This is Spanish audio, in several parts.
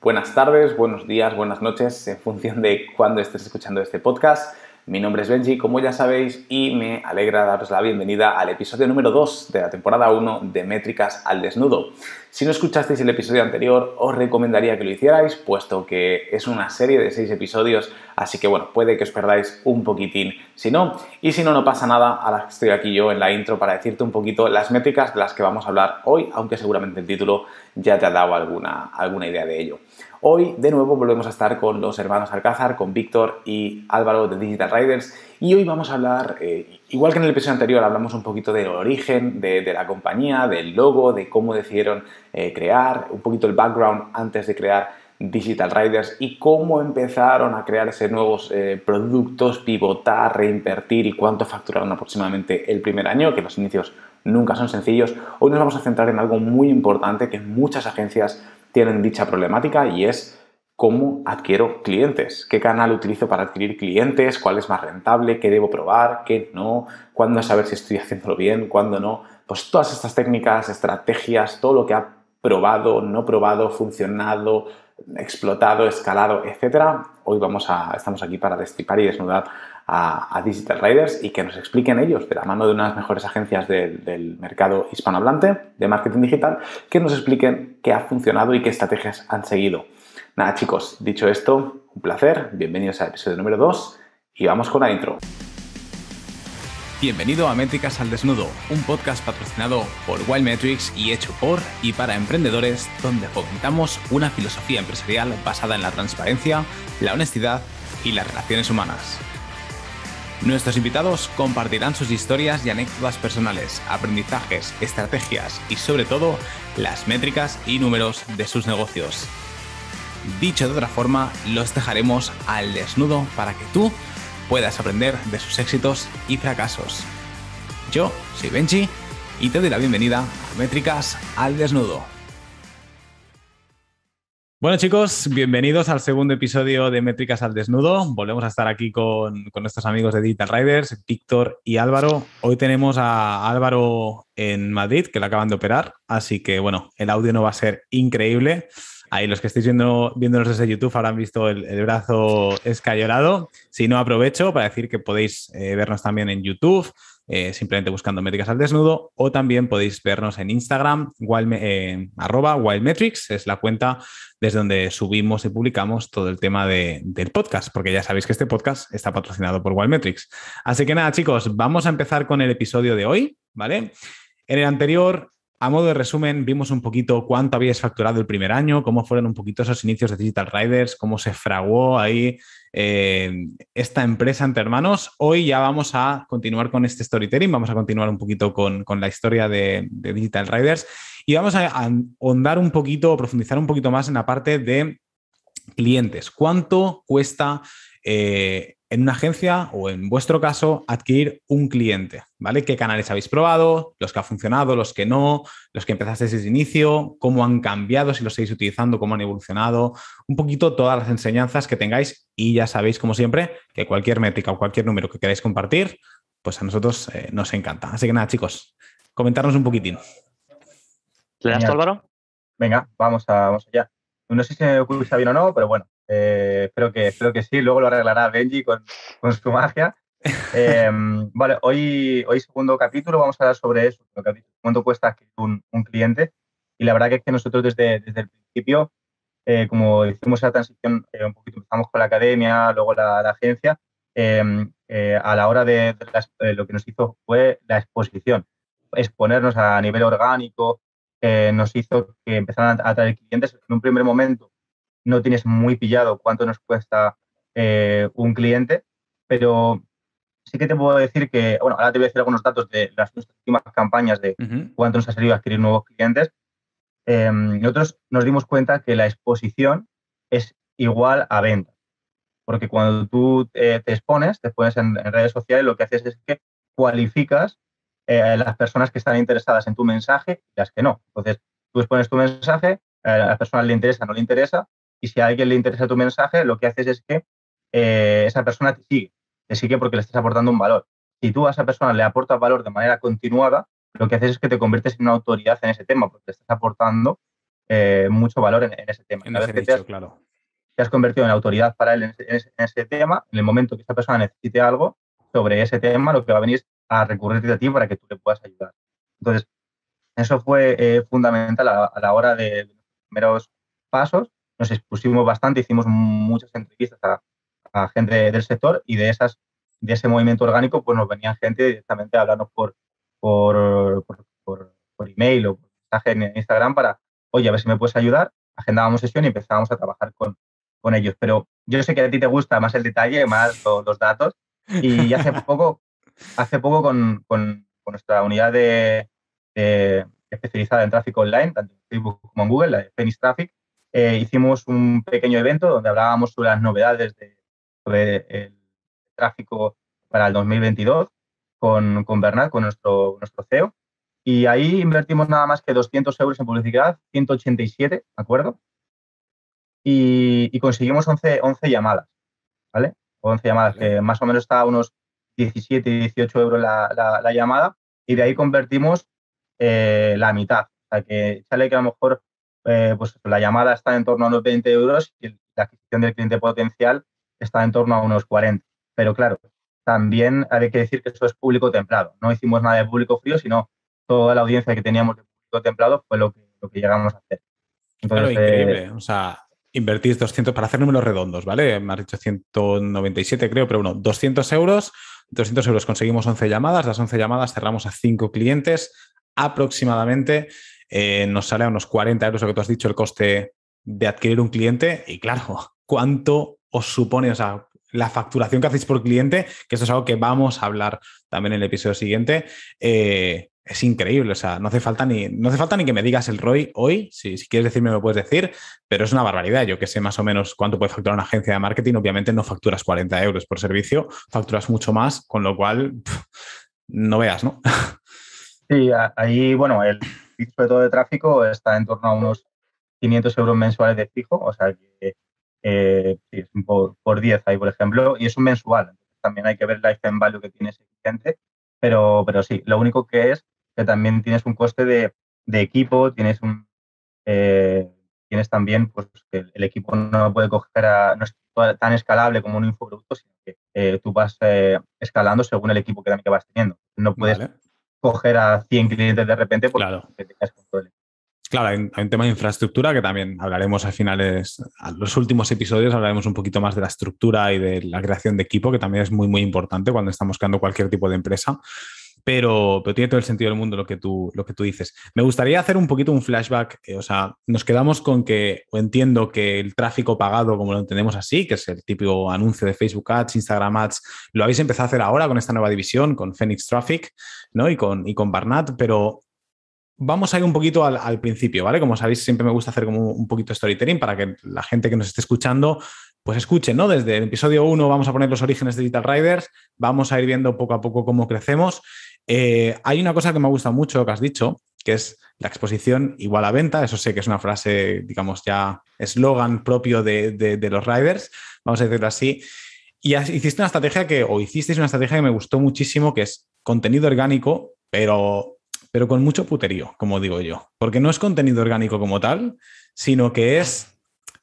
buenas tardes, buenos días, buenas noches, en función de cuándo estés escuchando este podcast. Mi nombre es Benji, como ya sabéis, y me alegra daros la bienvenida al episodio número 2 de la temporada 1 de Métricas al Desnudo. Si no escuchasteis el episodio anterior, os recomendaría que lo hicierais, puesto que es una serie de 6 episodios, así que bueno, puede que os perdáis un poquitín si no. Y si no, no pasa nada, ahora estoy aquí yo en la intro para decirte un poquito las métricas de las que vamos a hablar hoy, aunque seguramente el título ya te ha dado alguna, alguna idea de ello. Hoy de nuevo volvemos a estar con los hermanos Alcázar, con Víctor y Álvaro de Digital Riders y hoy vamos a hablar, eh, igual que en el episodio anterior, hablamos un poquito del origen de, la compañía, del logo, de cómo decidieron eh, crear, un poquito el background antes de crear Digital Riders y cómo empezaron a crear esos nuevos eh, productos, pivotar, reinvertir y cuánto facturaron aproximadamente el primer año, que los inicios nunca son sencillos. Hoy nos vamos a centrar en algo muy importante que muchas agencias en dicha problemática y es cómo adquiero clientes, qué canal utilizo para adquirir clientes, cuál es más rentable, qué debo probar, qué no, cuándo saber si estoy haciéndolo bien, cuándo no. Pues todas estas técnicas, estrategias, todo lo que ha probado, no probado, funcionado, explotado, escalado, etcétera. Hoy vamos a, estamos aquí para destipar y desnudar a, Digital Riders y que nos expliquen ellos, de la mano de unas mejores agencias del mercado hispanohablante de marketing digital, que nos expliquen qué ha funcionado y qué estrategias han seguido. Nada chicos, dicho esto, un placer, bienvenidos al episodio número 2 y vamos con la intro. Bienvenido a Métricas al Desnudo, un podcast patrocinado por Wildmetrics Metrics y hecho por y para emprendedores, donde fomentamos una filosofía empresarial basada en la transparencia, la honestidad y las relaciones humanas. Nuestros invitados compartirán sus historias y anécdotas personales, aprendizajes, estrategias y sobre todo las métricas y números de sus negocios. Dicho de otra forma, los dejaremos al desnudo para que tú puedas aprender de sus éxitos y fracasos. Yo soy Benji y te doy la bienvenida a Métricas al Desnudo. Bueno chicos, bienvenidos al segundo episodio de Métricas al Desnudo. Volvemos a estar aquí con, nuestros amigos de Digital Riders, Víctor y Álvaro. Hoy tenemos a Álvaro en Madrid, que lo acaban de operar, así que bueno, el audio no va a ser increíble. Ahí los que estéis viendo, viéndonos desde YouTube habrán visto el, brazo escayolado. Si no, aprovecho para decir que podéis eh, vernos también en YouTube, eh, simplemente buscando métricas al desnudo, o también podéis vernos en Instagram, eh, arroba wildmetrics, es la cuenta desde donde subimos y publicamos todo el tema del podcast, porque ya sabéis que este podcast está patrocinado por Wildmetrics. Así que nada, chicos, vamos a empezar con el episodio de hoy, ¿vale? En el anterior a modo de resumen, vimos un poquito cuánto habías facturado el primer año, cómo fueron un poquito esos inicios de Digital Riders, cómo se fraguó ahí eh, esta empresa entre hermanos. Hoy ya vamos a continuar con este storytelling, vamos a continuar un poquito con, la historia de, Digital Riders y vamos a ahondar un poquito, profundizar un poquito más en la parte de clientes. ¿Cuánto cuesta eh, en una agencia o en vuestro caso adquirir un cliente, ¿vale? ¿Qué canales habéis probado? ¿Los que ha funcionado? ¿Los que no? ¿Los que empezasteis desde el inicio? ¿Cómo han cambiado? Si los estáis utilizando, cómo han evolucionado. Un poquito todas las enseñanzas que tengáis y ya sabéis, como siempre, que cualquier métrica o cualquier número que queráis compartir, pues a nosotros eh, nos encanta. Así que nada, chicos, comentarnos un poquitín. ¿Le das Álvaro? Venga, vamos, a, allá. No sé si me ocurrió bien o no, pero bueno, eh, espero, que, espero que sí, luego lo arreglará Benji con, con su magia. Em, vale, hoy, hoy segundo capítulo vamos a hablar sobre eso, cuánto cuesta un, un cliente. Y la verdad que es que nosotros desde, desde el principio, eh, como hicimos la transición, eh, un poquito empezamos con la academia, luego la, agencia, em, eh, a la hora de, lo que nos hizo fue la exposición, exponernos a nivel orgánico, nos hizo que empezaran a, a traer clientes en un primer momento no tienes muy pillado cuánto nos cuesta eh, un cliente, pero sí que te puedo decir que, bueno, ahora te voy a decir algunos datos de las últimas campañas de cuánto nos ha servido adquirir nuevos clientes. Em, nosotros nos dimos cuenta que la exposición es igual a venta, porque cuando tú eh, te expones, te pones en, redes sociales, lo que haces es que cualificas eh, las personas que están interesadas en tu mensaje y las que no. Entonces, tú expones tu mensaje, a la persona le interesa, no le interesa, y si a alguien le interesa tu mensaje, lo que haces es que eh, esa persona te sigue, te sigue porque le estás aportando un valor. Si tú a esa persona le aportas valor de manera continuada, lo que haces es que te conviertes en una autoridad en ese tema, porque le estás aportando eh, mucho valor en, ese tema. En te, has, claro. has, convertido en autoridad para él en ese, tema, en el momento que esa persona necesite algo sobre ese tema, lo que va a venir es a recurrirte a ti para que tú le puedas ayudar. Entonces, eso fue eh, fundamental a, a, la hora de los primeros pasos nos expusimos bastante, hicimos muchas entrevistas a, gente del sector y de esas de ese movimiento orgánico pues nos venían gente directamente a hablarnos por, por, por, email o por mensaje en Instagram para, oye, a ver si me puedes ayudar, agendábamos sesión y empezábamos a trabajar con, con ellos. Pero yo sé que a ti te gusta más el detalle, más los datos. Y hace poco, hace poco con, con, nuestra unidad de, especializada en tráfico online, tanto en Facebook como en Google, la de Phoenix Traffic, eh, hicimos un pequeño evento donde hablábamos sobre las novedades de, sobre el tráfico para el 2022 con, con con nuestro, nuestro CEO. Y ahí invertimos nada más que 200 euros en publicidad, 187, ¿de acuerdo? Y, y conseguimos 11, 11, llamadas, ¿vale? 11 llamadas, que más o menos está unos 17, 18 euros la, llamada. Y de ahí convertimos eh, la mitad. O sea, que sale que a lo mejor eh, pues la llamada está en torno a unos 20 euros y la adquisición del cliente potencial está en torno a unos 40. Pero claro, también hay que decir que eso es público templado. No hicimos nada de público frío, sino toda la audiencia que teníamos de público templado fue lo que, llegamos a hacer. increíble. o sea, invertís 200, para hacer números redondos, ¿vale? Me has dicho 197, creo, pero bueno, 200 euros. 200 euros conseguimos 11 llamadas, las 11 llamadas cerramos a 5 clientes aproximadamente eh, nos sale a unos 40 euros, lo que tú has dicho, el coste de adquirir un cliente. Y claro, ¿cuánto os supone? O sea, la facturación que hacéis por cliente, que eso es algo que vamos a hablar también en el episodio siguiente, eh, es increíble. O sea, no hace falta ni, no hace falta ni que me digas el ROI hoy. Si, quieres decirme, lo puedes decir, pero es una barbaridad. Yo que sé más o menos cuánto puede facturar una agencia de marketing, obviamente no facturas 40 euros por servicio, facturas mucho más, con lo cual no veas, ¿no? Sí, ahí, bueno, el, sobre todo de tráfico, está en torno a unos 500 euros mensuales de fijo, o sea que eh, por, 10 ahí, por ejemplo, y es un mensual. También hay que ver la lifetime value que tienes. ese cliente, pero, pero sí, lo único que es que también tienes un coste de, de equipo, tienes un eh, tienes también pues que el, equipo no puede coger no es tan escalable como un infoproducto, sino que eh, tú vas escalando según el equipo que, que vas teniendo. No puedes coger a 100 clientes de repente porque claro. Claro, hay un, tema de infraestructura que también hablaremos al finales, a los últimos episodios hablaremos un poquito más de la estructura y de la creación de equipo, que también es muy, muy importante cuando estamos creando cualquier tipo de empresa pero, tiene todo el sentido del mundo lo que tú, lo que tú dices. Me gustaría hacer un poquito un flashback, eh, o sea, nos quedamos con que entiendo que el tráfico pagado, como lo entendemos así, que es el típico anuncio de Facebook Ads, Instagram Ads, lo habéis empezado a hacer ahora con esta nueva división, con Phoenix Traffic ¿no? y, con, y con Barnat, pero vamos a ir un poquito al, principio, ¿vale? Como sabéis, siempre me gusta hacer como un poquito storytelling para que la gente que nos esté escuchando, pues escuche, ¿no? Desde el episodio 1 vamos a poner los orígenes de Digital Riders, vamos a ir viendo poco a poco cómo crecemos eh, hay una cosa que me gustado mucho que has dicho, que es la exposición igual a venta. Eso sé que es una frase, digamos, ya eslogan propio de, los riders, vamos a decirlo así. Y hiciste una estrategia que, o hicisteis una estrategia que me gustó muchísimo, que es contenido orgánico, pero, pero con mucho puterío, como digo yo. Porque no es contenido orgánico como tal, sino que es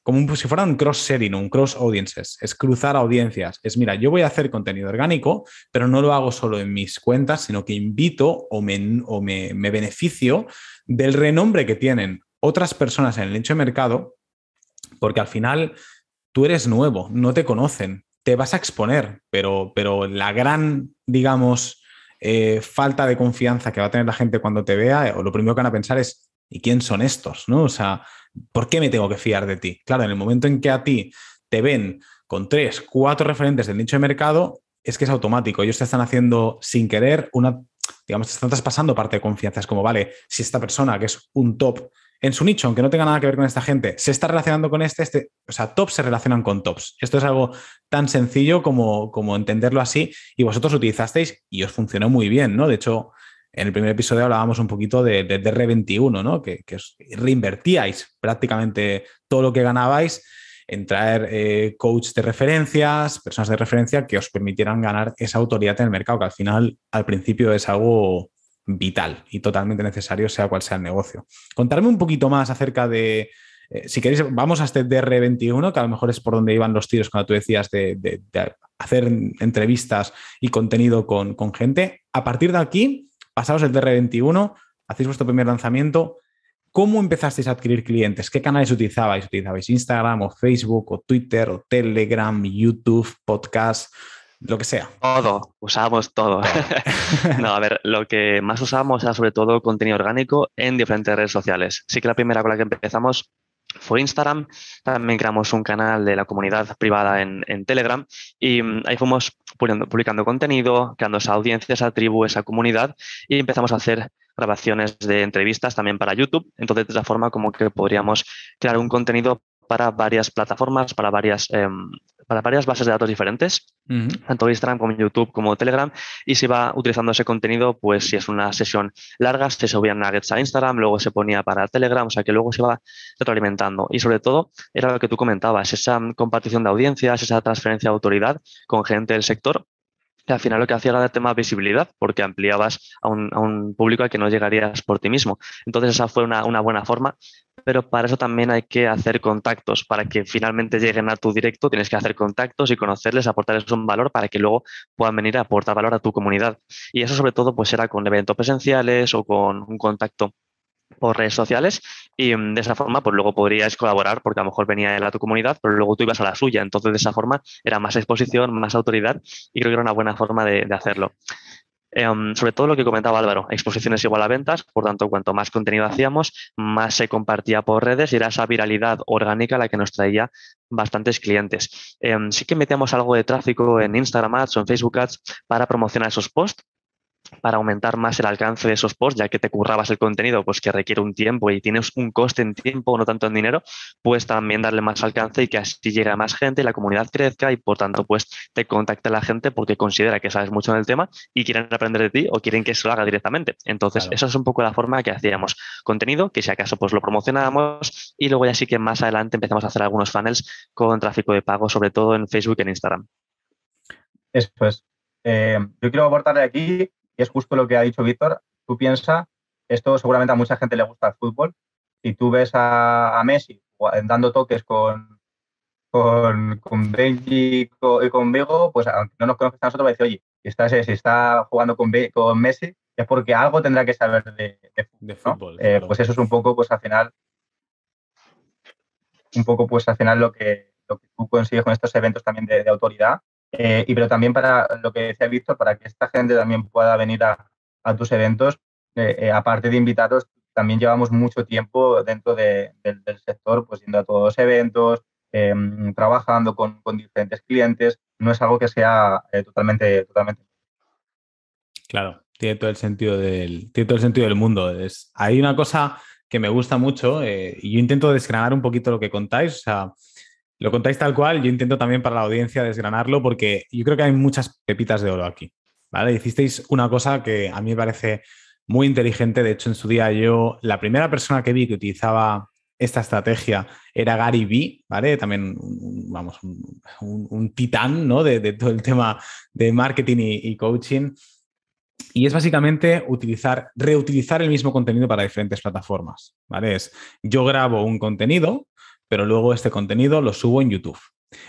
como si fuera un cross-setting un cross-audiences, es cruzar audiencias. Es, mira, yo voy a hacer contenido orgánico, pero no lo hago solo en mis cuentas, sino que invito o me, me, beneficio del renombre que tienen otras personas en el nicho de mercado, porque al final tú eres nuevo, no te conocen, te vas a exponer, pero, pero la gran, digamos, eh, falta de confianza que va a tener la gente cuando te vea, o lo primero que van a pensar es, ¿y quién son estos? ¿No? O sea, ¿Por qué me tengo que fiar de ti? Claro, en el momento en que a ti te ven con tres, cuatro referentes del nicho de mercado, es que es automático. Ellos te están haciendo sin querer una, digamos, te están traspasando parte de confianza. Es como, vale, si esta persona que es un top en su nicho, aunque no tenga nada que ver con esta gente, se está relacionando con este, este, o sea, tops se relacionan con tops. Esto es algo tan sencillo como, como entenderlo así y vosotros utilizasteis y os funcionó muy bien, ¿no? De hecho, en el primer episodio hablábamos un poquito de, dr 21 ¿no? Que, reinvertíais prácticamente todo lo que ganabais en traer eh, coaches coach de referencias, personas de referencia que os permitieran ganar esa autoridad en el mercado, que al final, al principio es algo vital y totalmente necesario, sea cual sea el negocio. Contarme un poquito más acerca de, eh, si queréis, vamos a este DR21, que a lo mejor es por donde iban los tiros cuando tú decías de, hacer entrevistas y contenido con gente. A partir de aquí, Pasados el TR21, hacéis vuestro primer lanzamiento. ¿Cómo empezasteis a adquirir clientes? ¿Qué canales utilizabais? ¿Utilizabais Instagram o Facebook o Twitter o Telegram, YouTube, podcast? lo que sea. Todo, Usamos todo. no, a ver, lo que más usamos era sobre todo contenido orgánico en diferentes redes sociales. Sí que la primera con la que empezamos fue Instagram. También creamos un canal de la comunidad privada en, Telegram y mm, ahí fuimos publicando, contenido, creando esa audiencia, esa tribu, esa comunidad y empezamos a hacer grabaciones de entrevistas también para YouTube. Entonces, de esa forma como que podríamos crear un contenido para varias plataformas, para varias em, para varias bases de datos diferentes, tanto Instagram como YouTube como Telegram, y se va utilizando ese contenido, pues si es una sesión larga, se subían nuggets a Instagram, luego se ponía para Telegram, o sea que luego se va retroalimentando. Y sobre todo, era lo que tú comentabas, esa mm, compartición de audiencias, esa transferencia de autoridad con gente del sector al final lo que hacía era darte más visibilidad porque ampliabas a un, público al que no llegarías por ti mismo. Entonces esa fue una, buena forma, pero para eso también hay que hacer contactos. Para que finalmente lleguen a tu directo tienes que hacer contactos y conocerles, aportarles un valor para que luego puedan venir a aportar valor a tu comunidad. Y eso sobre todo pues era con eventos presenciales o con un contacto por redes sociales y mm, de esa forma pues luego podrías colaborar porque a lo mejor venía de la tu comunidad pero luego tú ibas a la suya entonces de esa forma era más exposición más autoridad y creo que era una buena forma de, hacerlo em, sobre todo lo que comentaba Álvaro, exposiciones igual a ventas, por tanto, cuanto más contenido hacíamos, más se compartía por redes y era esa viralidad orgánica la que nos traía bastantes clientes. Em, sí que metíamos algo de tráfico en Instagram Ads o en Facebook Ads para promocionar esos posts, para aumentar más el alcance de esos posts, ya que te currabas el contenido, pues que requiere un tiempo y tienes un coste en tiempo, no tanto en dinero, pues también darle más alcance y que así llegue a más gente, y la comunidad crezca y por tanto pues te contacta la gente porque considera que sabes mucho en el tema y quieren aprender de ti o quieren que se lo haga directamente. Entonces, eso esa es un poco la forma que hacíamos contenido, que si acaso pues lo promocionábamos y luego ya sí que más adelante empezamos a hacer algunos funnels con tráfico de pago, sobre todo en Facebook y en Instagram. Eso es. Eh, yo quiero aportarle aquí y es justo lo que ha dicho Víctor. Tú piensas, esto seguramente a mucha gente le gusta el fútbol. Si tú ves a, Messi dando toques con, con, Benji y con Vigo, pues aunque no nos conozcas a nosotros, va a decir, oye, si está jugando con, con Messi, es porque algo tendrá que saber de, fútbol. Eh, pues eso es un poco, pues al final, un poco, pues final lo que, tú consigues con estos eventos también de autoridad eh, y pero también para lo que decía Víctor, para que esta gente también pueda venir a, tus eventos, eh, eh, aparte de invitados, también llevamos mucho tiempo dentro del sector, pues yendo a todos los eventos, em, trabajando con, diferentes clientes, no es algo que sea totalmente, totalmente. Claro, tiene todo el sentido del, tiene todo el sentido del mundo. Es, hay una cosa que me gusta mucho y yo intento desgranar un poquito lo que contáis, o sea, lo contáis tal cual, yo intento también para la audiencia desgranarlo porque yo creo que hay muchas pepitas de oro aquí. ¿vale? Hicisteis una cosa que a mí me parece muy inteligente. De hecho, en su día yo, la primera persona que vi que utilizaba esta estrategia era Gary B, ¿vale? También, vamos, un, titán, ¿no? De, todo el tema de marketing y, coaching. Y es básicamente utilizar, reutilizar el mismo contenido para diferentes plataformas, ¿vale? Es, yo grabo un contenido, pero luego este contenido lo subo en YouTube.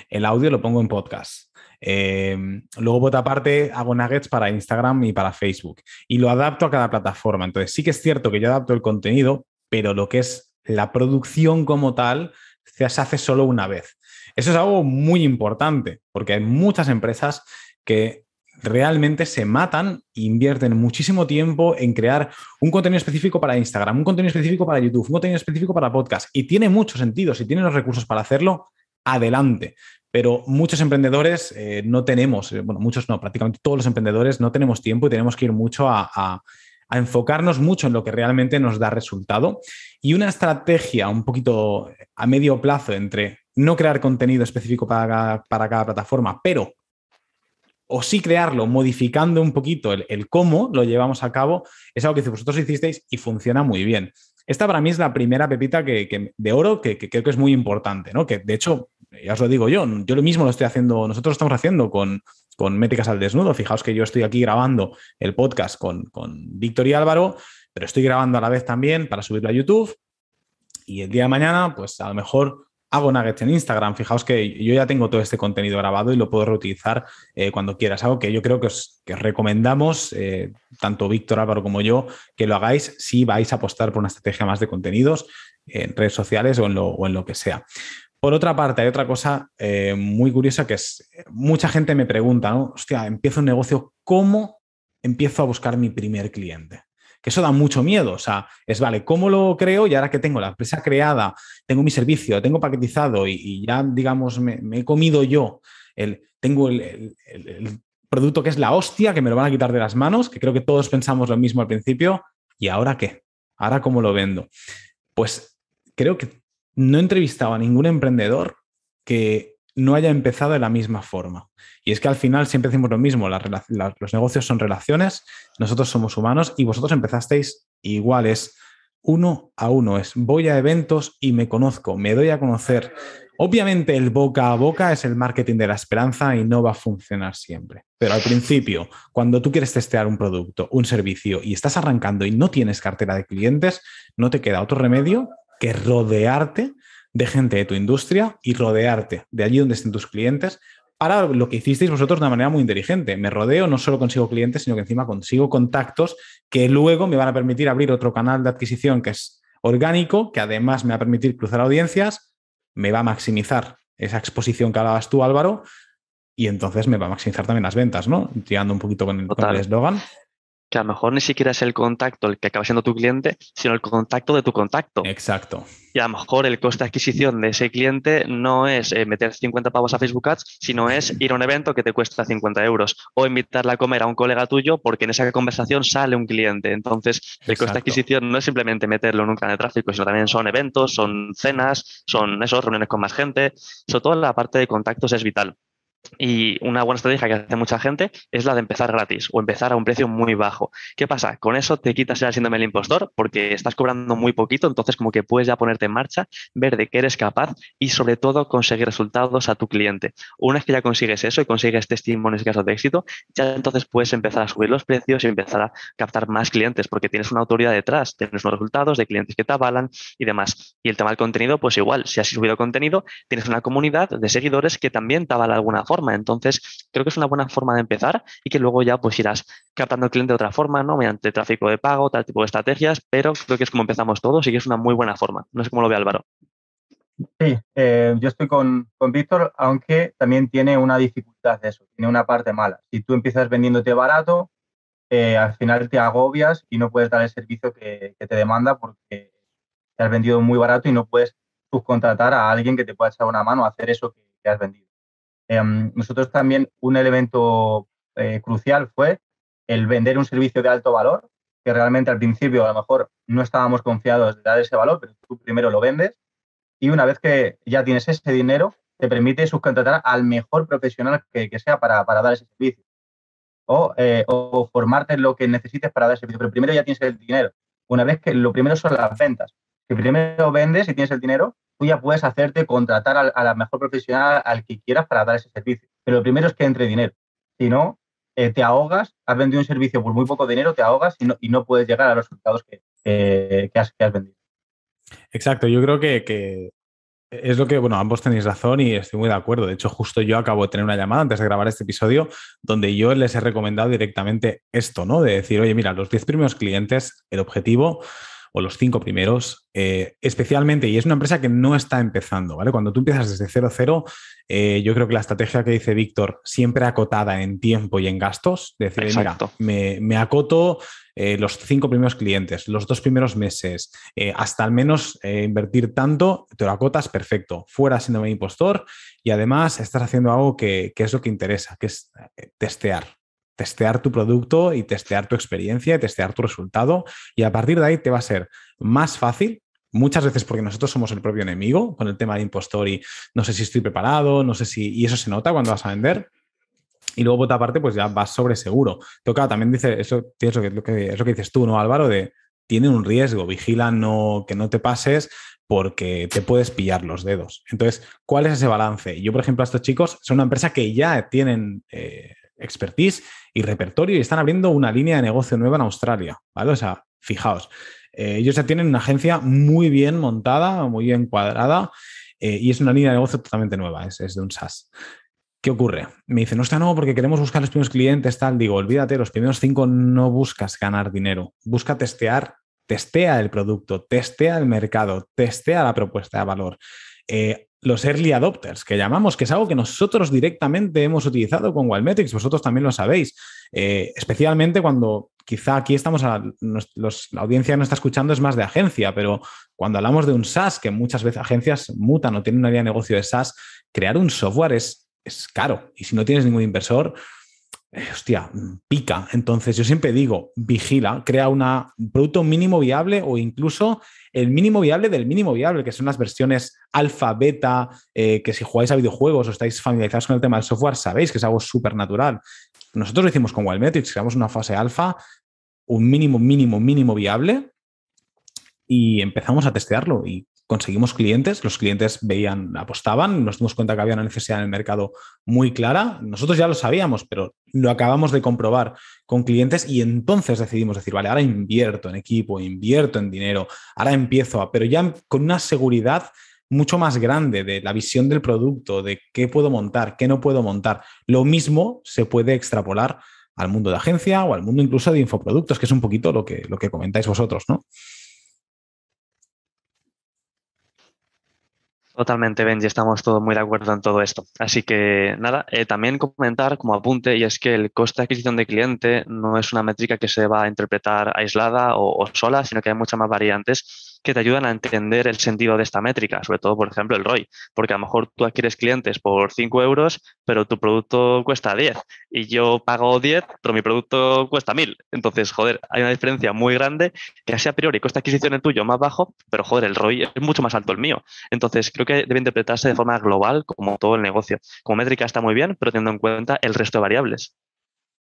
El audio lo pongo en podcast. Em, luego, por otra parte, hago nuggets para Instagram y para Facebook y lo adapto a cada plataforma. Entonces, sí que es cierto que yo adapto el contenido, pero lo que es la producción como tal se hace solo una vez. Eso es algo muy importante porque hay muchas empresas que realmente se matan e invierten muchísimo tiempo en crear un contenido específico para Instagram, un contenido específico para YouTube, un contenido específico para podcast. Y tiene mucho sentido. Si tienen los recursos para hacerlo, adelante. Pero muchos emprendedores eh, no tenemos, eh, bueno, muchos no, prácticamente todos los emprendedores no tenemos tiempo y tenemos que ir mucho a, enfocarnos mucho en lo que realmente nos da resultado. Y una estrategia un poquito a medio plazo entre no crear contenido específico para cada plataforma, pero o sí crearlo modificando un poquito el, cómo lo llevamos a cabo, es algo que vosotros hicisteis y funciona muy bien. Esta para mí es la primera pepita que, de oro que, creo que es muy importante, ¿no? Que de hecho, ya os lo digo yo, yo lo mismo lo estoy haciendo, nosotros lo estamos haciendo con, con Métricas al Desnudo. Fijaos que yo estoy aquí grabando el podcast con, con Víctor y Álvaro, pero estoy grabando a la vez también para subirlo a YouTube. Y el día de mañana, pues a lo mejor hago nuggets en Instagram. Fijaos que yo ya tengo todo este contenido grabado y lo puedo reutilizar eh, cuando quieras. Algo que yo creo que os, recomendamos, eh, tanto Víctor Álvaro como yo, que lo hagáis si vais a apostar por una estrategia más de contenidos en redes sociales o en lo, que sea. Por otra parte, hay otra cosa eh, muy curiosa que es, mucha gente me pregunta, ¿no? Hostia, empiezo un negocio, ¿cómo empiezo a buscar mi primer cliente? eso da mucho miedo. O sea, es, vale, ¿cómo lo creo? Y ahora que tengo la empresa creada, tengo mi servicio, tengo paquetizado y, ya, digamos, me, he comido yo, el, tengo el, el producto que es la hostia, que me lo van a quitar de las manos, que creo que todos pensamos lo mismo al principio, ¿y ahora qué? ¿Ahora cómo lo vendo? Pues creo que no he entrevistado a ningún emprendedor que no haya empezado de la misma forma. Y es que al final siempre decimos lo mismo, los negocios son relaciones, nosotros somos humanos y vosotros empezasteis iguales, uno a uno, es voy a eventos y me conozco, me doy a conocer. Obviamente el boca a boca es el marketing de la esperanza y no va a funcionar siempre. Pero al principio, cuando tú quieres testear un producto, un servicio y estás arrancando y no tienes cartera de clientes, no te queda otro remedio que rodearte de gente de tu industria y rodearte de allí donde estén tus clientes para lo que hicisteis vosotros de una manera muy inteligente. Me rodeo, no solo consigo clientes, sino que encima consigo contactos que luego me van a permitir abrir otro canal de adquisición que es orgánico, que además me va a permitir cruzar audiencias, me va a maximizar esa exposición que hablabas tú, Álvaro, y entonces me va a maximizar también las ventas, ¿no? tirando un poquito con el eslogan que a lo mejor ni siquiera es el contacto el que acaba siendo tu cliente, sino el contacto de tu contacto. Exacto. Y a lo mejor el coste de adquisición de ese cliente no es eh, meter 50 pavos a Facebook Ads, sino es ir a un evento que te cuesta 50 euros o invitarla a comer a un colega tuyo porque en esa conversación sale un cliente. Entonces, el coste de adquisición no es simplemente meterlo en un canal de tráfico, sino también son eventos, son cenas, son esos reuniones con más gente. Sobre todo la parte de contactos es vital. Y una buena estrategia que hace mucha gente es la de empezar gratis o empezar a un precio muy bajo. ¿Qué pasa? Con eso te quitas el haciéndome el impostor porque estás cobrando muy poquito, entonces como que puedes ya ponerte en marcha, ver de qué eres capaz y sobre todo conseguir resultados a tu cliente. Una vez que ya consigues eso y consigues testimonios y casos de éxito, ya entonces puedes empezar a subir los precios y empezar a captar más clientes porque tienes una autoridad detrás, tienes unos resultados de clientes que te avalan y demás. Y el tema del contenido, pues igual, si has subido contenido, tienes una comunidad de seguidores que también te avala alguna forma entonces, creo que es una buena forma de empezar y que luego ya pues irás captando al cliente de otra forma, ¿no? Mediante tráfico de pago, tal tipo de estrategias, pero creo que es como empezamos todos y que es una muy buena forma. No sé cómo lo ve Álvaro. Sí, eh, yo estoy con, Víctor, aunque también tiene una dificultad de eso, tiene una parte mala. Si tú empiezas vendiéndote barato, eh, al final te agobias y no puedes dar el servicio que, te demanda porque te has vendido muy barato y no puedes subcontratar a alguien que te pueda echar una mano a hacer eso que, que has vendido. Em, nosotros también un elemento eh, crucial fue el vender un servicio de alto valor, que realmente al principio a lo mejor no estábamos confiados de dar ese valor, pero tú primero lo vendes y una vez que ya tienes ese dinero, te permite subcontratar al mejor profesional que, sea para, dar ese servicio. Eh, o, o formarte en lo que necesites para dar ese servicio. Pero primero ya tienes el dinero. Una vez que lo primero son las ventas que primero vendes y tienes el dinero, tú ya puedes hacerte contratar a, la mejor profesional al que quieras para dar ese servicio. Pero lo primero es que entre dinero. Si no, eh, te ahogas, has vendido un servicio por muy poco dinero, te ahogas y no, y no puedes llegar a los resultados que, has, vendido. Exacto, yo creo que, que, es lo que, bueno, ambos tenéis razón y estoy muy de acuerdo. De hecho, justo yo acabo de tener una llamada antes de grabar este episodio donde yo les he recomendado directamente esto, ¿no? De decir, oye, mira, los 10 primeros clientes, el objetivo o los cinco primeros, eh, especialmente, y es una empresa que no está empezando, ¿vale? Cuando tú empiezas desde cero a cero, eh, yo creo que la estrategia que dice Víctor, siempre acotada en tiempo y en gastos, decir, me, acoto eh, los cinco primeros clientes, los dos primeros meses, hasta al menos invertir tanto, te lo acotas, perfecto, fuera siendo un impostor y además estás haciendo algo que, que es lo que interesa, que es testear, testear tu producto y testear tu experiencia y testear tu resultado. Y a partir de ahí te va a ser más fácil muchas veces porque nosotros somos el propio enemigo con el tema del impostor y no sé si estoy preparado, no sé si, y eso se nota cuando vas a vender. Y luego, por otra parte, pues ya vas sobre seguro. Toca, también dice, eso es lo que, es lo que dices tú, ¿no, Álvaro? De tiene un riesgo, vigila que no te pases porque te puedes pillar los dedos. Entonces, ¿cuál es ese balance? Yo, por ejemplo, a estos chicos son una empresa que ya tienen eh, expertise y repertorio y están abriendo una línea de negocio nueva en Australia, ¿vale? O sea, fijaos, eh, ellos ya tienen una agencia muy bien montada, muy bien cuadrada eh, y es una línea de negocio totalmente nueva, es, de un SaaS. ¿Qué ocurre? Me dicen, no está no, porque queremos buscar los primeros clientes, tal. Digo, olvídate, los primeros cinco no buscas ganar dinero, busca testear, testea el producto, testea el mercado, testea la propuesta de valor. Eh, los early adopters, que llamamos, que es algo que nosotros directamente hemos utilizado con Wildmetrics, vosotros también lo sabéis, eh, especialmente cuando quizá aquí estamos, a, la audiencia no está escuchando es más de agencia, pero cuando hablamos de un SaaS, que muchas veces agencias mutan o tienen una área de negocio de SaaS, crear un software es, es caro y si no tienes ningún inversor, eh, hostia, mm, pica. Entonces yo siempre digo, vigila, crea un producto mínimo viable o incluso el mínimo viable del mínimo viable, que son las versiones alfa, beta, eh, que si jugáis a videojuegos o estáis familiarizados con el tema del software, sabéis que es algo súper natural. Nosotros lo hicimos con Wildmetrics, creamos una fase alfa, un mínimo, mínimo, mínimo viable y empezamos a testearlo y conseguimos clientes, los clientes veían, apostaban, nos dimos cuenta que había una necesidad en el mercado muy clara, nosotros ya lo sabíamos, pero lo acabamos de comprobar con clientes y entonces decidimos decir, vale, ahora invierto en equipo, invierto en dinero, ahora empiezo pero ya con una seguridad mucho más grande de la visión del producto, de qué puedo montar, qué no puedo montar. Lo mismo se puede extrapolar al mundo de agencia o al mundo incluso de infoproductos, que es un poquito lo que, lo que comentáis vosotros, ¿no? Totalmente, Benji, estamos todos muy de acuerdo en todo esto. Así que nada, eh, también comentar como apunte, y es que el coste de adquisición de cliente no es una métrica que se va a interpretar aislada o, o sola, sino que hay muchas más variantes que te ayudan a entender el sentido de esta métrica, sobre todo, por ejemplo, el ROI, porque a lo mejor tú adquieres clientes por 5 euros, pero tu producto cuesta 10 y yo pago 10, pero mi producto cuesta 1000. Entonces, joder, hay una diferencia muy grande que sea a priori cuesta adquisición el tuyo más bajo, pero joder, el ROI es mucho más alto el mío. Entonces, creo que debe interpretarse de forma global como todo el negocio. Como métrica está muy bien, pero teniendo en cuenta el resto de variables.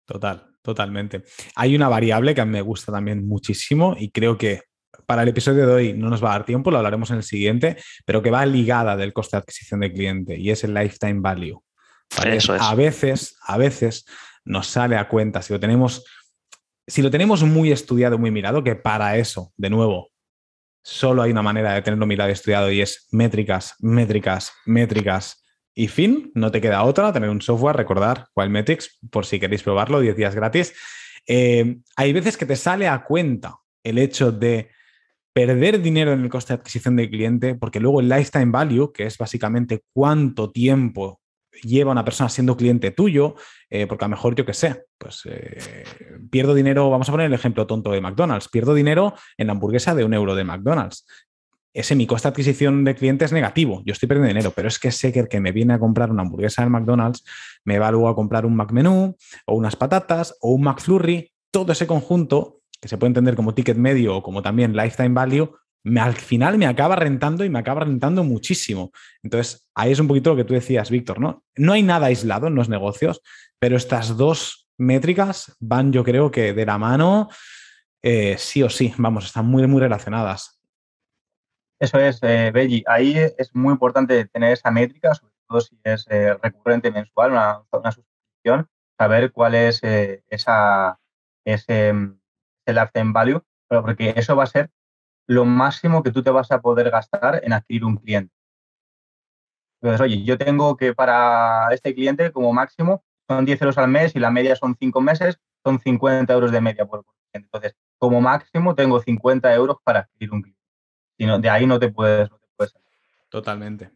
Total, totalmente. Hay una variable que a mí me gusta también muchísimo y creo que para el episodio de hoy no nos va a dar tiempo, lo hablaremos en el siguiente, pero que va ligada del coste de adquisición del cliente y es el lifetime value. Eso A veces, a veces nos sale a cuenta si lo tenemos si lo tenemos muy estudiado, muy mirado, que para eso, de nuevo, solo hay una manera de tenerlo mirado y estudiado y es métricas, métricas, métricas y fin. No te queda otra, tener un software, recordar Wildmetrics, por si queréis probarlo, 10 días gratis. Eh, hay veces que te sale a cuenta el hecho de perder dinero en el coste de adquisición del cliente, porque luego el lifetime value, que es básicamente cuánto tiempo lleva una persona siendo cliente tuyo, eh, porque a lo mejor yo que sé, pues eh, pierdo dinero, vamos a poner el ejemplo tonto de McDonald's, pierdo dinero en la hamburguesa de un euro de McDonald's. Ese mi coste de adquisición de cliente es negativo, yo estoy perdiendo dinero, pero es que sé que el que me viene a comprar una hamburguesa de McDonald's me va luego a comprar un McMenú o unas patatas o un McFlurry, todo ese conjunto que se puede entender como ticket medio o como también lifetime value, al final me acaba rentando y me acaba rentando muchísimo. Entonces, ahí es un poquito lo que tú decías, Víctor, ¿no? No hay nada aislado en los negocios, pero estas dos métricas van, yo creo que de la mano, eh, sí o sí, vamos, están muy, muy relacionadas. Eso es, eh, Belli. Ahí es muy importante tener esa métrica, sobre todo si es eh, recurrente mensual, una, una, suscripción, saber cuál es esa, ese, mm, el arte en value, pero porque eso va a ser lo máximo que tú te vas a poder gastar en adquirir un cliente. Entonces, oye, yo tengo que para este cliente como máximo son 10 euros al mes y la media son 5 meses, son 50 euros de media por cliente. Entonces, como máximo tengo 50 euros para adquirir un cliente. de ahí no te puedes, no te puedes Totalmente.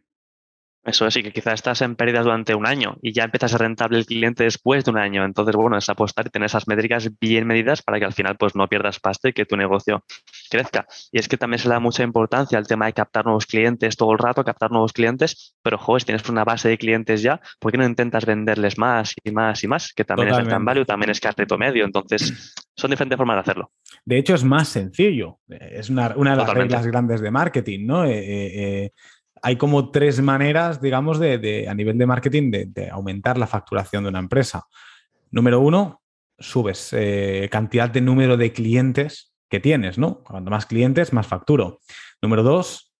Eso es, y que quizás estás en pérdidas durante un año y ya empiezas a ser rentable el cliente después de un año. Entonces, bueno, es apostar y tener esas métricas bien medidas para que al final pues no pierdas pasta y que tu negocio crezca. Y es que también se le da mucha importancia al tema de captar nuevos clientes todo el rato, captar nuevos clientes, pero joder, si tienes una base de clientes ya, ¿por qué no intentas venderles más y más y más? Que también es el value, también es carrito medio. Entonces, son diferentes formas de hacerlo. De hecho, es más sencillo. Es una, de las reglas grandes de marketing, ¿no? Eh, eh, eh, hay como tres maneras, digamos, de, a nivel de marketing de, aumentar la facturación de una empresa. Número uno, subes eh, cantidad de número de clientes que tienes, ¿no? Cuanto más clientes, más facturo. Número dos,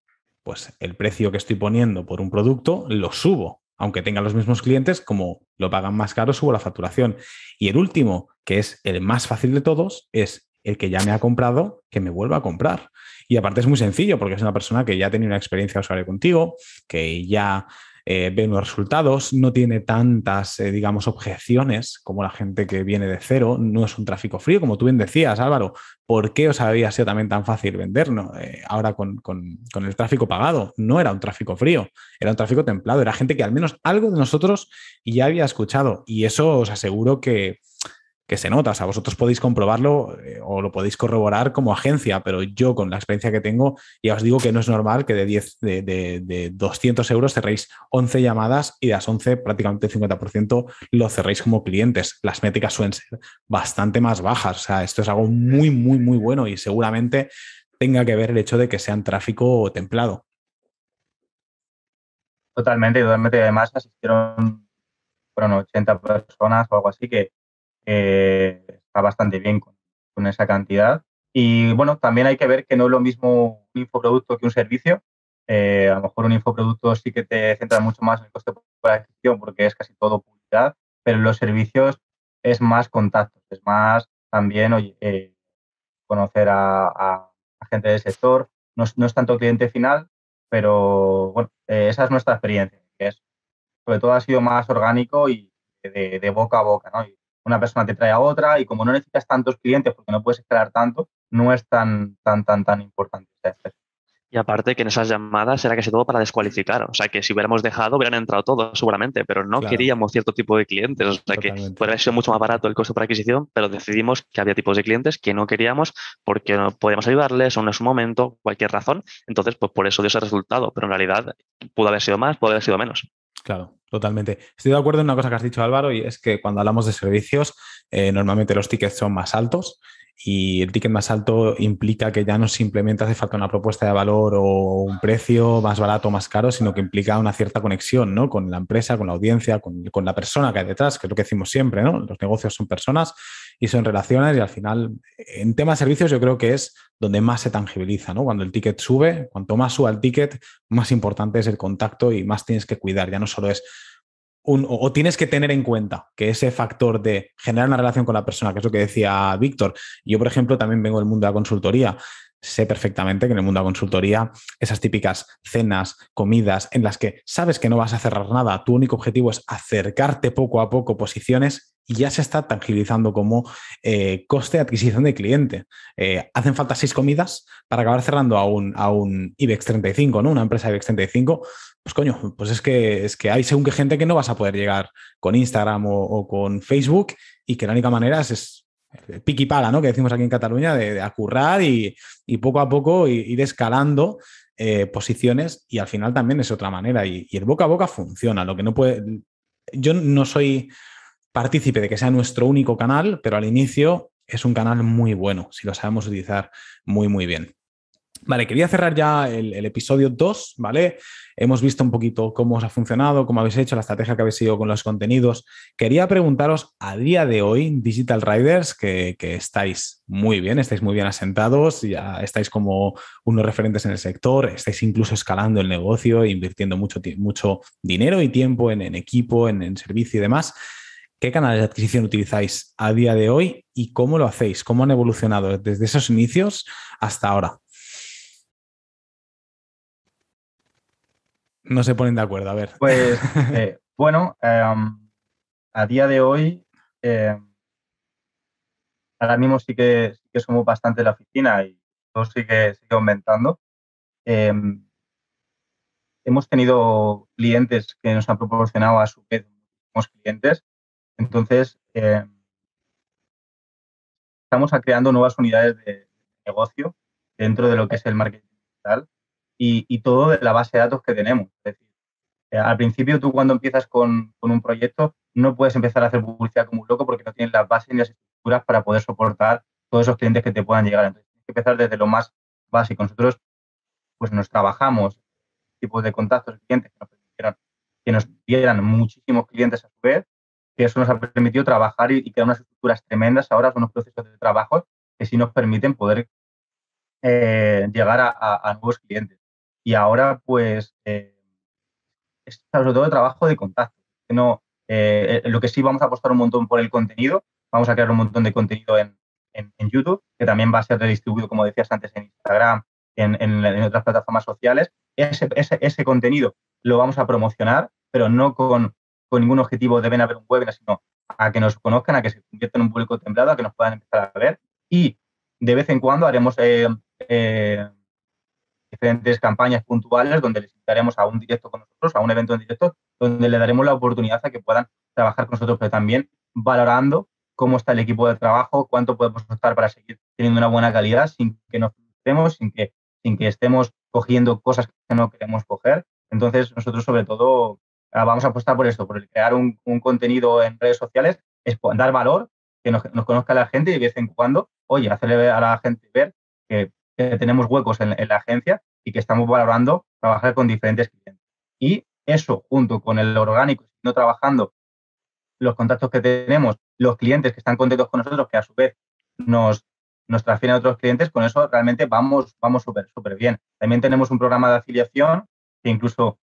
pues el precio que estoy poniendo por un producto lo subo. Aunque tengan los mismos clientes, como lo pagan más caro, subo la facturación. Y el último, que es el más fácil de todos, es el que ya me ha comprado, que me vuelva a comprar. Y aparte es muy sencillo, porque es una persona que ya ha una experiencia usuaria contigo, que ya eh, ve los resultados, no tiene tantas, eh, digamos, objeciones como la gente que viene de cero, no es un tráfico frío, como tú bien decías, Álvaro, ¿por qué os había sido también tan fácil vender eh, ahora con, con, el tráfico pagado? No era un tráfico frío, era un tráfico templado, era gente que al menos algo de nosotros ya había escuchado y eso os aseguro que que se nota. O sea, vosotros podéis comprobarlo eh, o lo podéis corroborar como agencia, pero yo con la experiencia que tengo, ya os digo que no es normal que de, 10, de, 200 euros cerréis 11 llamadas y de las 11 prácticamente el 50% lo cerréis como clientes. Las métricas suelen ser bastante más bajas. O sea, esto es algo muy, muy, muy bueno y seguramente tenga que ver el hecho de que sean tráfico templado. Totalmente, totalmente. Además asistieron fueron 80 personas o algo así que eh, está bastante bien con, esa cantidad. Y bueno, también hay que ver que no es lo mismo un infoproducto que un servicio. Eh, a lo mejor un infoproducto sí que te centra mucho más en el coste por adquisición porque es casi todo publicidad, pero los servicios es más contacto, es más también eh, conocer a, gente del sector. No, no es tanto cliente final, pero bueno, esa es nuestra experiencia. Que es, sobre todo ha sido más orgánico y de, de boca a boca, ¿no? una persona te trae a otra y como no necesitas tantos clientes porque no puedes esperar tanto, no es tan, tan, tan, tan importante este y aparte que en esas llamadas era casi todo para descualificar. O sea que si hubiéramos dejado, hubieran entrado todos seguramente, pero no queríamos cierto tipo de clientes. O sea que podría haber sido mucho más barato el costo por adquisición, pero decidimos que había tipos de clientes que no queríamos porque no podíamos ayudarles o no es su momento, cualquier razón. Entonces, pues por eso dio ese resultado. Pero en realidad pudo haber sido más, pudo haber sido menos. Claro. Totalmente. Estoy de acuerdo en una cosa que has dicho, Álvaro, y es que cuando hablamos de servicios, eh, normalmente los tickets son más altos y el ticket más alto implica que ya no simplemente hace falta una propuesta de valor o un precio más barato o más caro, sino que implica una cierta conexión ¿no? con la empresa, con la audiencia, con, la persona que hay detrás, que es lo que decimos siempre, ¿no? Los negocios son personas y son relaciones y al final, en temas de servicios, yo creo que es donde más se tangibiliza, ¿no? Cuando el ticket sube, cuanto más suba el ticket, más importante es el contacto y más tienes que cuidar. Ya no solo es un, o, o, tienes que tener en cuenta que ese factor de generar una relación con la persona, que es lo que decía Víctor. Yo, por ejemplo, también vengo del mundo de la consultoría sé perfectamente que en el mundo de la consultoría, esas típicas cenas, comidas, en las que sabes que no vas a cerrar nada, tu único objetivo es acercarte poco a poco posiciones, y ya se está tangibilizando como eh, coste de adquisición de cliente. Eh, hacen falta seis comidas para acabar cerrando a un, a un IBEX 35, ¿no? Una empresa IBEX 35. Pues coño, pues es que, es que hay según qué gente que no vas a poder llegar con Instagram o, con Facebook y que la única manera es piqui paga ¿no? Que decimos aquí en Cataluña, de, acurrar y, poco a poco ir escalando eh, posiciones y al final también es otra manera. Y, el boca a boca funciona. Lo que no puede. Yo no soy partícipe de que sea nuestro único canal, pero al inicio es un canal muy bueno, si lo sabemos utilizar muy, muy bien. Vale, quería cerrar ya el, el episodio 2, ¿vale? Hemos visto un poquito cómo os ha funcionado, cómo habéis hecho, la estrategia que habéis seguido con los contenidos. Quería preguntaros a día de hoy, Digital Riders, que, estáis muy bien, estáis muy bien asentados, ya estáis como unos referentes en el sector, estáis incluso escalando el negocio, invirtiendo mucho, mucho dinero y tiempo en, equipo, en servicio y demás. ¿Qué canales de adquisición utilizáis a día de hoy y cómo lo hacéis? ¿Cómo han evolucionado desde esos inicios hasta ahora? No se ponen de acuerdo, a ver. Pues eh, bueno, em, a día de hoy, em, ahora mismo sí que, somos bastante la oficina y todo sigue, sigue aumentando. Em, hemos tenido clientes que nos han proporcionado a su vez muchísimos clientes. Entonces, estamos creando nuevas unidades de negocio dentro de lo que es el marketing digital y, todo de la base de datos que tenemos. Es decir, eh, al principio tú cuando empiezas con, un proyecto no puedes empezar a hacer publicidad como un loco porque no tienes las bases ni las estructuras para poder soportar todos esos clientes que te puedan llegar. Entonces tienes que empezar desde lo más básico. Nosotros pues nos trabajamos tipos de contactos, clientes que nos permitieron dieran muchísimos clientes a su vez, que eso nos ha permitido trabajar y, crear unas estructuras tremendas. Ahora son unos procesos de trabajo que sí nos permiten poder eh, llegar a nuevos clientes y ahora pues eh, es sobre todo el trabajo de contacto. No, eh, lo que sí vamos a apostar un montón por el contenido, vamos a crear un montón de contenido en, YouTube, que también va a ser redistribuido, como decías antes, en Instagram, en, otras plataformas sociales. Ese, contenido lo vamos a promocionar, pero no con, ningún objetivo de haber un webinar, sino a que nos conozcan, a que se conviertan en un público templado, a que nos puedan empezar a ver. Y de vez en cuando haremos eh, diferentes campañas puntuales donde les invitaremos a un directo con nosotros, a un evento en directo, donde le daremos la oportunidad a que puedan trabajar con nosotros, pero también valorando cómo está el equipo de trabajo, cuánto podemos estar para seguir teniendo una buena calidad sin que nos frustremos, sin que, sin que estemos cogiendo cosas que no queremos coger. Entonces, nosotros sobre todo ah, vamos a apostar por esto, por crear un, contenido en redes sociales, es dar valor, que nos, nos, conozca la gente y de vez en cuando, oye, hacerle a la gente ver que que tenemos huecos en, la agencia y que estamos valorando trabajar con diferentes clientes. Y eso, junto con el orgánico, no trabajando los contactos que tenemos, los clientes que están contentos con nosotros, que a su vez nos, nos transfieren a otros clientes, con eso realmente vamos vamos súper súper bien. También tenemos un programa de afiliación que incluso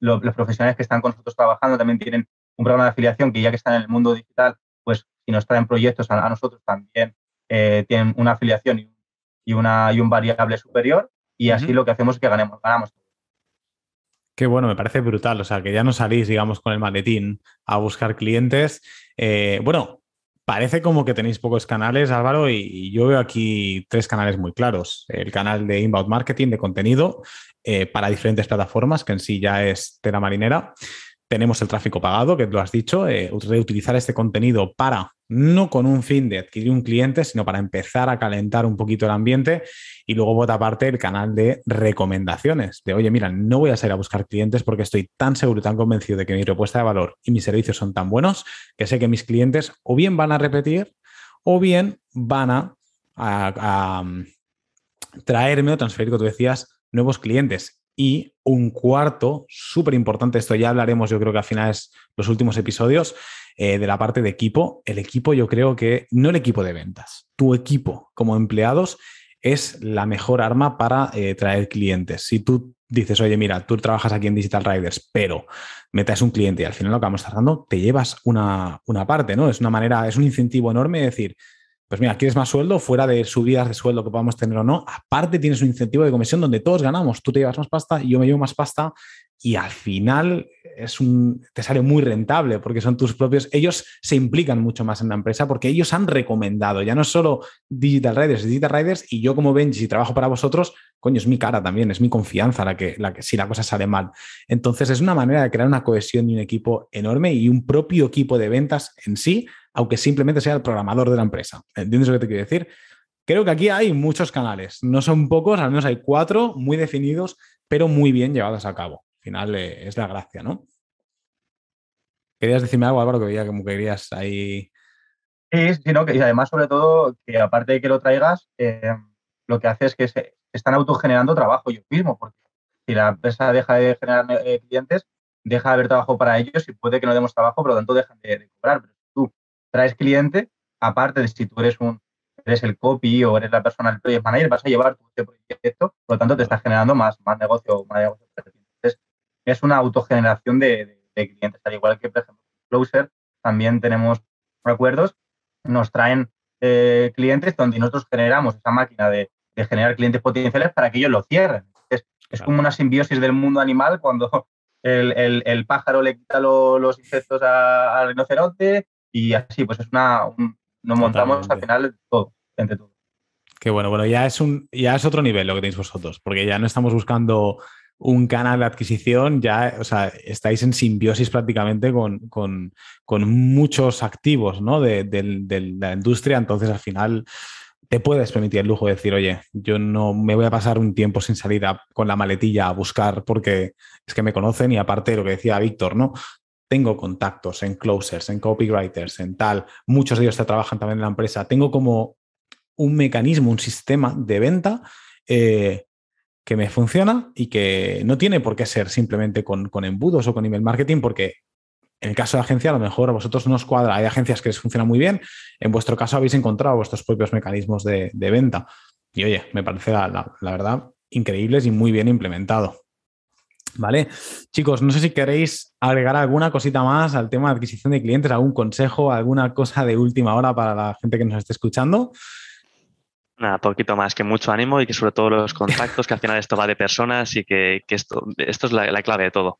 los, profesionales que están con nosotros trabajando también tienen un programa de afiliación que ya que están en el mundo digital, pues si nos traen proyectos a, nosotros también eh, tienen una afiliación y un y, una, y un variable superior y así lo que hacemos es que ganemos, ganamos. Qué bueno, me parece brutal. O sea, que ya no salís, digamos, con el maletín a buscar clientes. Eh, bueno, parece como que tenéis pocos canales, Álvaro, y, yo veo aquí tres canales muy claros. El canal de inbound marketing, de contenido, eh, para diferentes plataformas, que en sí ya es tela marinera. Tenemos el tráfico pagado, que lo has dicho, eh, utilizar este contenido para, no con un fin de adquirir un cliente, sino para empezar a calentar un poquito el ambiente. Y luego, por otra parte, el canal de recomendaciones, de, oye, mira, no voy a salir a buscar clientes porque estoy tan seguro, tan convencido de que mi propuesta de valor y mis servicios son tan buenos que sé que mis clientes o bien van a repetir o bien van a, a mm, traerme o transferir, como tú decías, nuevos clientes y un cuarto, súper importante, esto ya hablaremos yo creo que al final es los últimos episodios, eh, de la parte de equipo. El equipo yo creo que, no el equipo de ventas, tu equipo como empleados es la mejor arma para eh, traer clientes. Si tú dices, oye, mira, tú trabajas aquí en Digital Riders, pero metes un cliente y al final lo acabamos cerrando, te llevas una, una parte, ¿no? Es una manera, es un incentivo enorme decir, pues mira, quieres más sueldo, fuera de subidas de sueldo que podamos tener o no. Aparte, tienes un incentivo de comisión donde todos ganamos. Tú te llevas más pasta, yo me llevo más pasta y al final es un, te sale muy rentable porque son tus propios. Ellos se implican mucho más en la empresa porque ellos han recomendado. Ya no es solo Digital Riders, Digital Riders y yo como Benji, si trabajo para vosotros, coño, es mi cara también, es mi confianza la que, la que si la cosa sale mal. Entonces, es una manera de crear una cohesión y un equipo enorme y un propio equipo de ventas en sí aunque simplemente sea el programador de la empresa. ¿Entiendes lo que te quiero decir? Creo que aquí hay muchos canales, no son pocos, al menos hay cuatro muy definidos, pero muy bien llevados a cabo. Al final eh, es la gracia, ¿no? ¿Querías decirme algo, Álvaro, que veía como que querías ahí... Sí, que, y además, sobre todo, que aparte de que lo traigas, eh, lo que hace es que se están autogenerando trabajo yo mismo, porque si la empresa deja de generar eh, clientes, deja de haber trabajo para ellos y puede que no demos trabajo, por lo tanto dejan de, de cobrar traes cliente, aparte de si tú eres un eres el copy o eres la persona del project manager, vas a llevar tu este proyecto, por lo tanto te estás generando más, más negocio, más Entonces, es una autogeneración de, de, clientes, al igual que, por ejemplo, Closer, también tenemos acuerdos, nos traen eh, clientes donde nosotros generamos esa máquina de, de, generar clientes potenciales para que ellos lo cierren. Es, es como una simbiosis del mundo animal cuando el, el, pájaro le quita los insectos al rinoceronte, y así, pues es una, nos montamos al final todo, entre todo. Qué bueno, bueno, ya es, un, ya es otro nivel lo que tenéis vosotros, porque ya no estamos buscando un canal de adquisición, ya, o sea, estáis en simbiosis prácticamente con, muchos activos ¿no? de, la industria, entonces al final te puedes permitir el lujo de decir, oye, yo no me voy a pasar un tiempo sin salida con la maletilla a buscar porque es que me conocen y aparte lo que decía Víctor, ¿no? tengo contactos en closers, en copywriters, en tal, muchos de ellos trabajan también en la empresa, tengo como un mecanismo, un sistema de venta eh, que me funciona y que no tiene por qué ser simplemente con, embudos o con email marketing, porque en el caso de agencia a lo mejor a vosotros no os cuadra, hay agencias que les funciona muy bien, en vuestro caso habéis encontrado vuestros propios mecanismos de, venta. Y oye, me parece la, la verdad increíbles y muy bien implementado. ¿Vale? Chicos, no sé si queréis agregar alguna cosita más al tema de adquisición de clientes, algún consejo, alguna cosa de última hora para la gente que nos esté escuchando. Nada, poquito más, que mucho ánimo y que sobre todo los contactos, que al final esto va de personas y que, esto, esto es la, clave de todo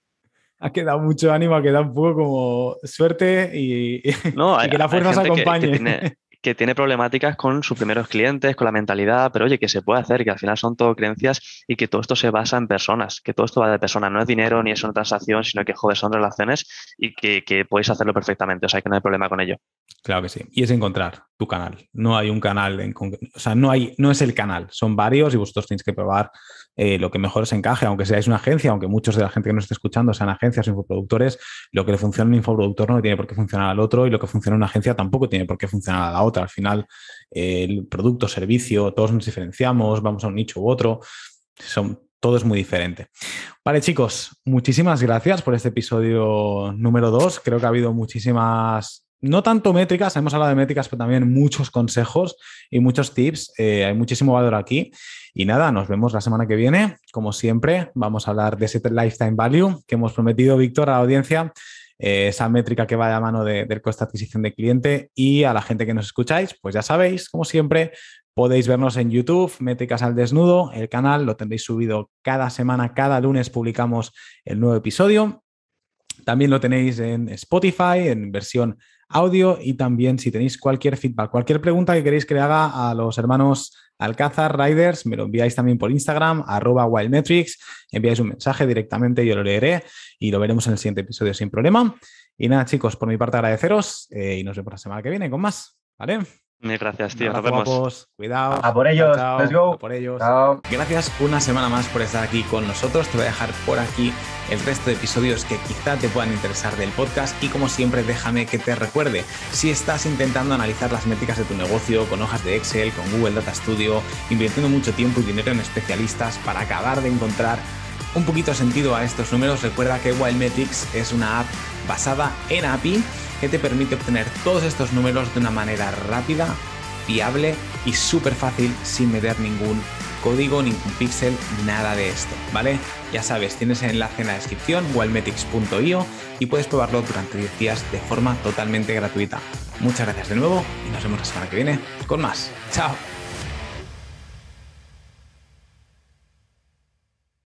ha quedado mucho ánimo, ha quedado un poco como suerte y, que la fuerza os acompañe que tiene problemáticas con sus primeros clientes, con la mentalidad, pero oye, que se puede hacer, que al final son todo creencias y que todo esto se basa en personas, que todo esto va de personas, no es dinero ni es una transacción, sino que, joder, son relaciones y que, podéis hacerlo perfectamente, o sea, que no hay problema con ello. Claro que sí, y es encontrar tu canal, no hay un canal, o sea, no, hay, no es el canal, son varios y vosotros tenéis que probar eh, lo que mejor os encaje, aunque seáis una agencia, aunque muchos de la gente que nos esté escuchando sean agencias o infoproductores, lo que le funciona a un infoproductor no le tiene por qué funcionar al otro y lo que funciona a una agencia tampoco tiene por qué funcionar a la otra al final, el producto, servicio, todos nos diferenciamos, vamos a un nicho u otro. Son, todo es muy diferente. Vale, chicos, muchísimas gracias por este episodio número 2. Creo que ha habido muchísimas no tanto métricas, hemos hablado de métricas, pero también muchos consejos y muchos tips. Eh, hay muchísimo valor aquí. Y nada, nos vemos la semana que viene. Como siempre, vamos a hablar de ese lifetime value que hemos prometido, Víctor, a la audiencia. Eh, esa métrica que va de la mano de, del coste de adquisición de cliente. Y a la gente que nos escucháis, pues ya sabéis, como siempre, podéis vernos en YouTube, Métricas al Desnudo, el canal lo tendréis subido cada semana, cada lunes publicamos el nuevo episodio. También lo tenéis en Spotify, en versión audio y también si tenéis cualquier feedback, cualquier pregunta que queréis que le haga a los hermanos Alcázar, Riders, me lo enviáis también por Instagram, arroba wildmetrics, enviáis un mensaje directamente, yo lo leeré y lo veremos en el siguiente episodio sin problema. Y nada, chicos, por mi parte agradeceros eh, y nos vemos la semana que viene con más. ¿Vale? gracias, tío. Nos vemos. Cuidado. A por ellos. Let's go. por ellos. Gracias una semana más por estar aquí con nosotros. Te voy a dejar por aquí el resto de episodios que quizá te puedan interesar del podcast. Y como siempre, déjame que te recuerde: si estás intentando analizar las métricas de tu negocio con hojas de Excel, con Google Data Studio, invirtiendo mucho tiempo y dinero en especialistas para acabar de encontrar un poquito sentido a estos números, recuerda que Wildmetrics es una app basada en API que te permite obtener todos estos números de una manera rápida, fiable y súper fácil sin meter ningún código, ningún píxel, nada de esto, ¿vale? Ya sabes, tienes el enlace en la descripción, wellmetics.io y puedes probarlo durante 10 días de forma totalmente gratuita. Muchas gracias de nuevo y nos vemos la semana que viene con más. ¡Chao!